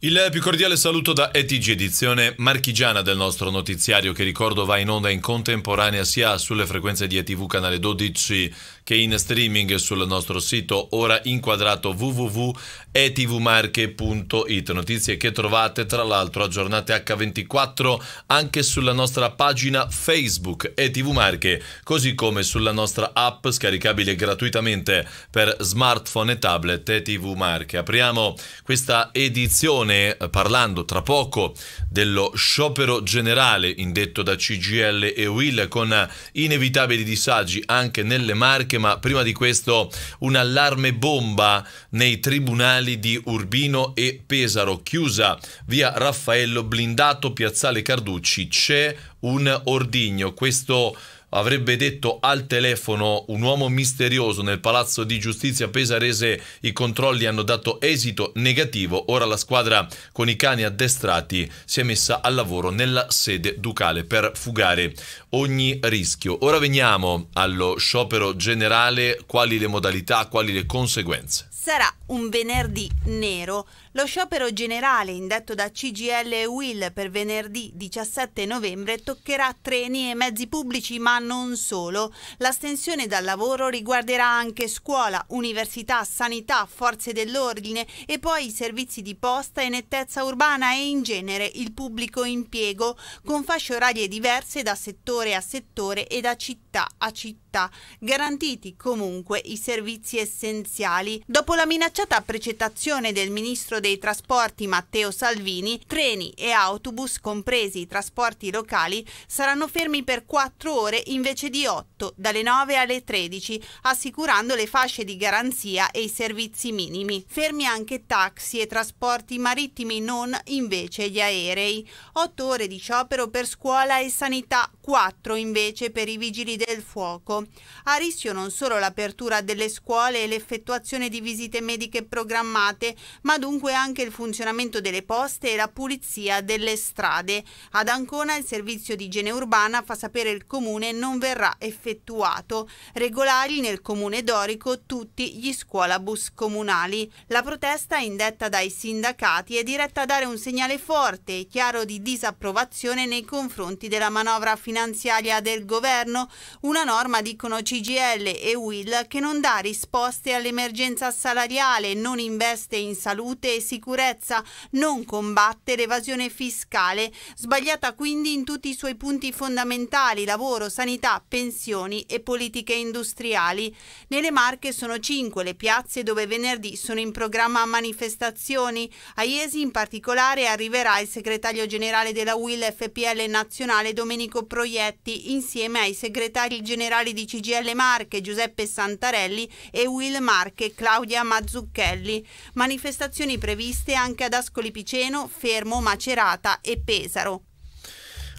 Il più cordiale saluto da ETG edizione marchigiana del nostro notiziario che ricordo va in onda in contemporanea sia sulle frequenze di ETV canale 12 che in streaming sul nostro sito ora inquadrato www.etvmarche.it notizie che trovate tra l'altro aggiornate H24 anche sulla nostra pagina Facebook ETV Marche così come sulla nostra app scaricabile gratuitamente per smartphone e tablet ETV Marche. Apriamo questa edizione Commissione eh, parlando tra poco dello sciopero generale indetto da CGL e Will con eh, inevitabili disagi anche nelle Marche, ma prima di questo un allarme bomba nei tribunali di Urbino e Pesaro, chiusa via Raffaello Blindato, piazzale Carducci, c'è un ordigno. Questo avrebbe detto al telefono un uomo misterioso nel palazzo di giustizia pesarese i controlli hanno dato esito negativo ora la squadra con i cani addestrati si è messa al lavoro nella sede ducale per fugare ogni rischio ora veniamo allo sciopero generale quali le modalità quali le conseguenze sarà un venerdì nero. Lo sciopero generale indetto da CGL e Will per venerdì 17 novembre toccherà treni e mezzi pubblici, ma non solo. L'astensione dal lavoro riguarderà anche scuola, università, sanità, forze dell'ordine e poi i servizi di posta e nettezza urbana e in genere il pubblico impiego, con fasce orarie diverse da settore a settore e da città a città, garantiti comunque i servizi essenziali. Dopo la minaccia a precettazione del ministro dei trasporti Matteo Salvini, treni e autobus, compresi i trasporti locali, saranno fermi per 4 ore invece di 8, dalle 9 alle 13, assicurando le fasce di garanzia e i servizi minimi. Fermi anche taxi e trasporti marittimi, non invece gli aerei. 8 ore di sciopero per scuola e sanità, 4 invece per i vigili del fuoco. A rischio non solo l'apertura delle scuole e l'effettuazione di visite mediche programmate, ma dunque anche il funzionamento delle poste e la pulizia delle strade. Ad Ancona il servizio di igiene urbana fa sapere il comune non verrà effettuato. Regolari nel comune dorico tutti gli scuolabus comunali. La protesta indetta dai sindacati è diretta a dare un segnale forte e chiaro di disapprovazione nei confronti della manovra finanziaria finanziaria del governo, una norma dicono CGL e UIL che non dà risposte all'emergenza salariale, non investe in salute e sicurezza, non combatte l'evasione fiscale, sbagliata quindi in tutti i suoi punti fondamentali, lavoro, sanità, pensioni e politiche industriali. Nelle Marche sono cinque le piazze dove venerdì sono in programma manifestazioni. A Iesi in particolare arriverà il segretario generale della UIL FPL nazionale Domenico Proietti Proietti insieme ai segretari generali di CGL Marche Giuseppe Santarelli e Will Marche Claudia Mazzucchelli. Manifestazioni previste anche ad Ascoli Piceno, Fermo, Macerata e Pesaro.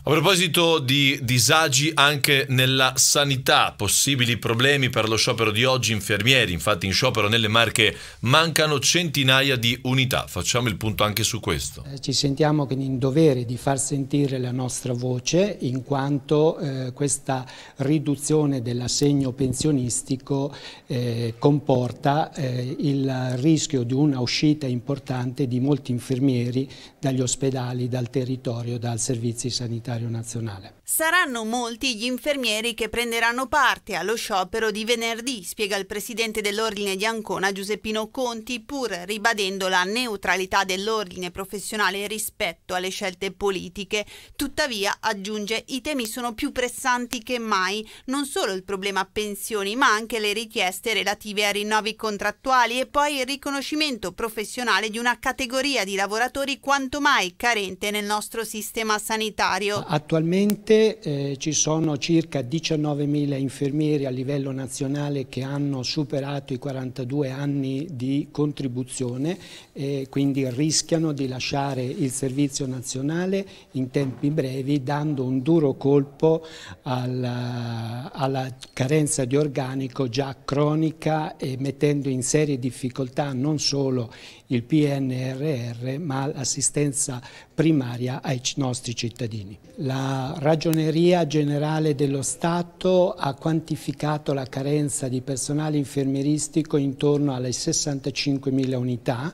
A proposito di disagi anche nella sanità, possibili problemi per lo sciopero di oggi, infermieri, infatti in sciopero nelle Marche mancano centinaia di unità, facciamo il punto anche su questo. Eh, ci sentiamo in dovere di far sentire la nostra voce in quanto eh, questa riduzione dell'assegno pensionistico eh, comporta eh, il rischio di una uscita importante di molti infermieri dagli ospedali, dal territorio, dal servizi sanitari sanitario nazionale. Saranno molti gli infermieri che prenderanno parte allo sciopero di venerdì, spiega il presidente dell'Ordine di Ancona Giuseppino Conti, pur ribadendo la neutralità dell'ordine professionale rispetto alle scelte politiche. Tuttavia, aggiunge, i temi sono più pressanti che mai, non solo il problema pensioni, ma anche le richieste relative a rinnovi contrattuali e poi il riconoscimento professionale di una categoria di lavoratori quanto mai carente nel nostro sistema sanitario. Attualmente eh, ci sono circa 19.000 infermieri a livello nazionale che hanno superato i 42 anni di contribuzione e quindi rischiano di lasciare il servizio nazionale in tempi brevi dando un duro colpo alla, alla carenza di organico già cronica e mettendo in serie difficoltà non solo i il PNRR ma l'assistenza primaria ai nostri cittadini. La ragioneria generale dello Stato ha quantificato la carenza di personale infermieristico intorno alle 65.000 unità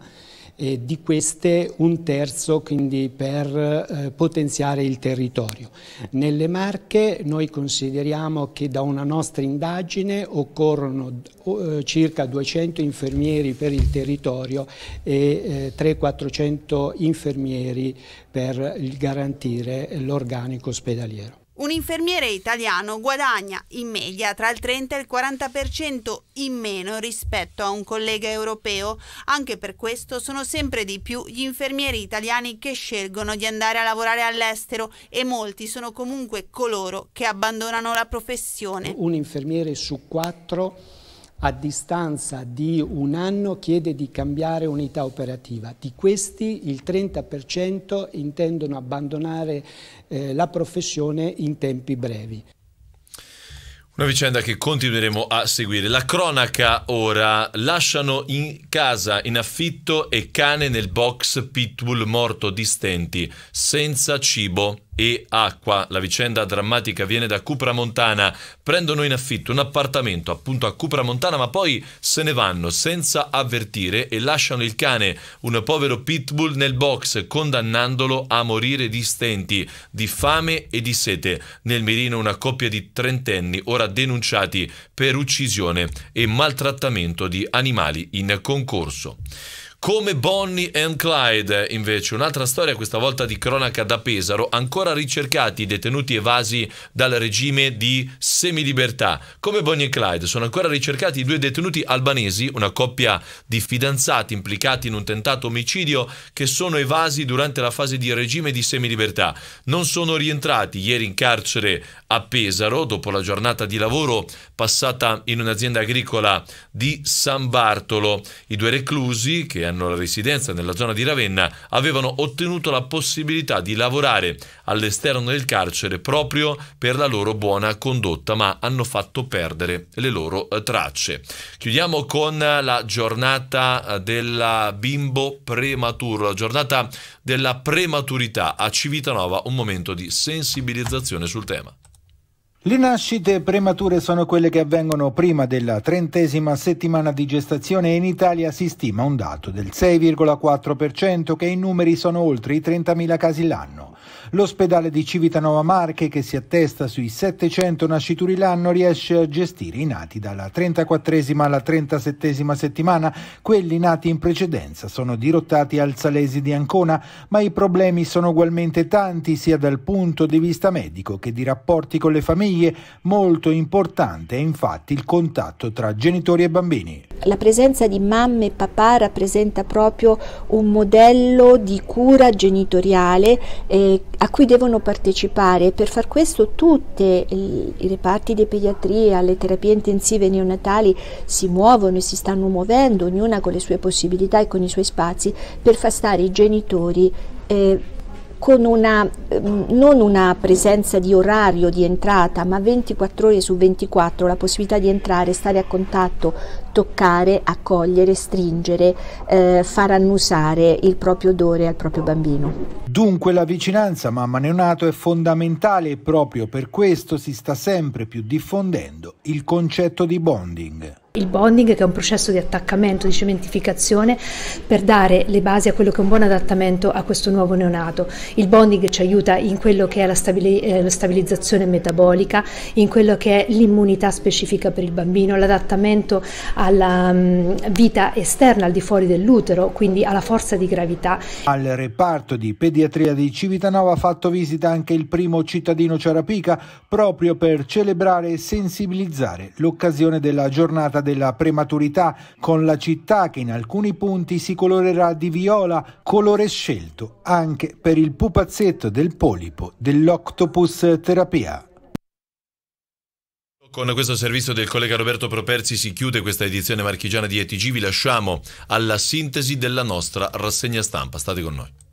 e di queste un terzo quindi per eh, potenziare il territorio. Nelle Marche noi consideriamo che da una nostra indagine occorrono eh, circa 200 infermieri per il territorio e 300-400 eh, infermieri per garantire l'organico ospedaliero. Un infermiere italiano guadagna in media tra il 30 e il 40% in meno rispetto a un collega europeo. Anche per questo sono sempre di più gli infermieri italiani che scelgono di andare a lavorare all'estero e molti sono comunque coloro che abbandonano la professione. Un infermiere su quattro a distanza di un anno chiede di cambiare unità operativa. Di questi il 30% intendono abbandonare eh, la professione in tempi brevi. Una vicenda che continueremo a seguire. La cronaca ora lasciano in casa in affitto e cane nel box pitbull morto di stenti, senza cibo e Acqua. La vicenda drammatica viene da Cupra Montana. Prendono in affitto un appartamento appunto a Cupra Montana, ma poi se ne vanno senza avvertire e lasciano il cane, un povero pitbull, nel box, condannandolo a morire di stenti, di fame e di sete. Nel mirino una coppia di trentenni, ora denunciati per uccisione e maltrattamento di animali in concorso. Come Bonnie and Clyde, invece, un'altra storia, questa volta di cronaca da Pesaro, ancora ricercati i detenuti evasi dal regime di semilibertà. Come Bonnie e Clyde, sono ancora ricercati i due detenuti albanesi, una coppia di fidanzati implicati in un tentato omicidio che sono evasi durante la fase di regime di semilibertà. Non sono rientrati ieri in carcere a Pesaro, dopo la giornata di lavoro passata in un'azienda agricola di San Bartolo. I due reclusi, che hanno hanno la residenza nella zona di Ravenna avevano ottenuto la possibilità di lavorare all'esterno del carcere proprio per la loro buona condotta, ma hanno fatto perdere le loro eh, tracce. Chiudiamo con la giornata eh, del bimbo prematuro, la giornata della prematurità a Civitanova, un momento di sensibilizzazione sul tema. Le nascite premature sono quelle che avvengono prima della trentesima settimana di gestazione e in Italia si stima un dato del 6,4% che in numeri sono oltre i 30.000 casi l'anno. L'ospedale di Civitanova Marche, che si attesta sui 700 nascituri l'anno, riesce a gestire i nati dalla 34esima alla 37esima settimana. Quelli nati in precedenza sono dirottati al Salesi di Ancona, ma i problemi sono ugualmente tanti sia dal punto di vista medico che di rapporti con le famiglie. Molto importante è infatti il contatto tra genitori e bambini. La presenza di mamme e papà rappresenta proprio un modello di cura genitoriale eh, a cui devono partecipare. Per far questo tutti i reparti di pediatria, le terapie intensive neonatali si muovono e si stanno muovendo, ognuna con le sue possibilità e con i suoi spazi, per far stare i genitori eh, con una, ehm, non una presenza di orario di entrata, ma 24 ore su 24 la possibilità di entrare, stare a contatto, toccare, accogliere, stringere, eh, far annusare il proprio odore al proprio bambino. Dunque la vicinanza mamma neonato è fondamentale e proprio per questo si sta sempre più diffondendo il concetto di bonding. Il bonding che è un processo di attaccamento, di cementificazione per dare le basi a quello che è un buon adattamento a questo nuovo neonato. Il bonding ci aiuta in quello che è la, stabili eh, la stabilizzazione metabolica, in quello che è l'immunità specifica per il bambino, l'adattamento alla mm, vita esterna al di fuori dell'utero, quindi alla forza di gravità. Al reparto di pediatria di Civitanova ha fatto visita anche il primo cittadino Ciarapica proprio per celebrare e sensibilizzare l'occasione della giornata della prematurità con la città che in alcuni punti si colorerà di viola, colore scelto anche per il pupazzetto del polipo dell'octopus terapia. Con questo servizio del collega Roberto Properzi si chiude questa edizione marchigiana di ETG. Vi lasciamo alla sintesi della nostra rassegna stampa. State con noi.